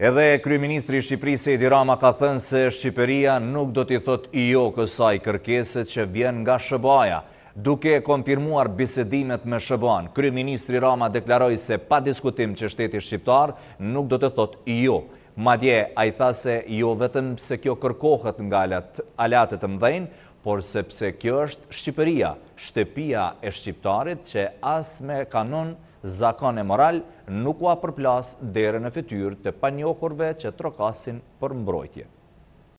Edhe Kryeministri Shqipërisë Edi Rama ka thënë se Shqipëria nuk do t'i thot i jo kësaj kërkeset që vjen nga Shëbaja. Duke konfirmuar bisedimet me Shëban, Kryeministri Rama deklaroj se pa diskutim që shteti Shqiptar nuk do t'i thot i jo. Madje, a i tha se jo vetëm se kjo kërkohet nga alatet të mdhenë, por sepse kjo është Shqipëria, shtepia e Shqiptarit që as me kanon zakon e moral nuk ua përplas dhere në fityr të panjohurve që trokasin për mbrojtje.